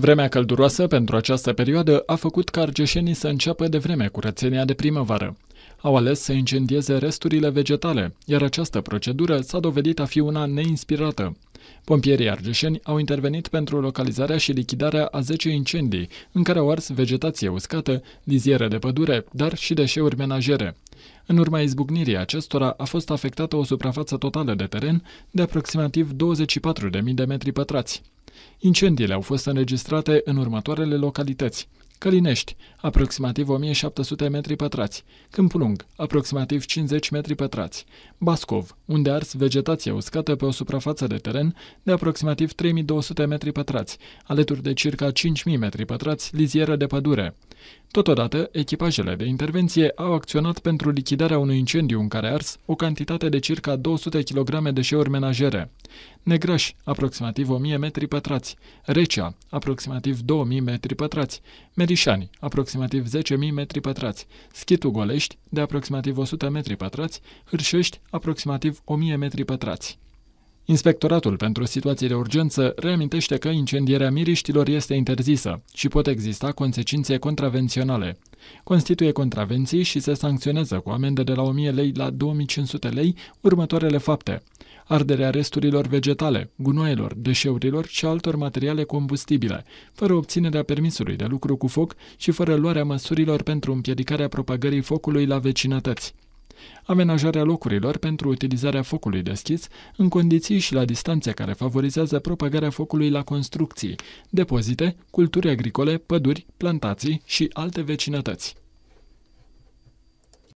Vremea călduroasă pentru această perioadă a făcut ca argeșenii să înceapă de vreme curățenia de primăvară. Au ales să incendieze resturile vegetale, iar această procedură s-a dovedit a fi una neinspirată. Pompierii argeșeni au intervenit pentru localizarea și lichidarea a 10 incendii, în care au ars vegetație uscată, liziere de pădure, dar și deșeuri menajere. În urma izbucnirii acestora a fost afectată o suprafață totală de teren de aproximativ 24.000 de metri pătrați. Incendiile au fost înregistrate în următoarele localități: Călinești, aproximativ 1700 metri pătrați. Câmpulung, aproximativ 50 metri pătrați. Bascov, unde ars vegetația uscată pe o suprafață de teren de aproximativ 3200 metri pătrați, alături de circa 5000 metri pătrați lizieră de pădure. Totodată, echipajele de intervenție au acționat pentru lichidarea unui incendiu în care ars o cantitate de circa 200 kg deșeuri menajere. Negraș, aproximativ 1000 metri pătrați. Recea, aproximativ 2000 metri pătrați. Merișani, aproximativ 10.000 metri pătrați, Schitu Golești, de aproximativ 100 metri pătrați, Hârșești, aproximativ 1.000 metri pătrați. Inspectoratul pentru situații de urgență reamintește că incendierea miriștilor este interzisă și pot exista consecințe contravenționale. Constituie contravenții și se sancționează cu amende de la 1000 lei la 2500 lei următoarele fapte. Arderea resturilor vegetale, gunoaielor, deșeurilor și altor materiale combustibile, fără obținerea permisului de lucru cu foc și fără luarea măsurilor pentru împiedicarea propagării focului la vecinătăți amenajarea locurilor pentru utilizarea focului deschis în condiții și la distanțe care favorizează propagarea focului la construcții, depozite, culturi agricole, păduri, plantații și alte vecinătăți.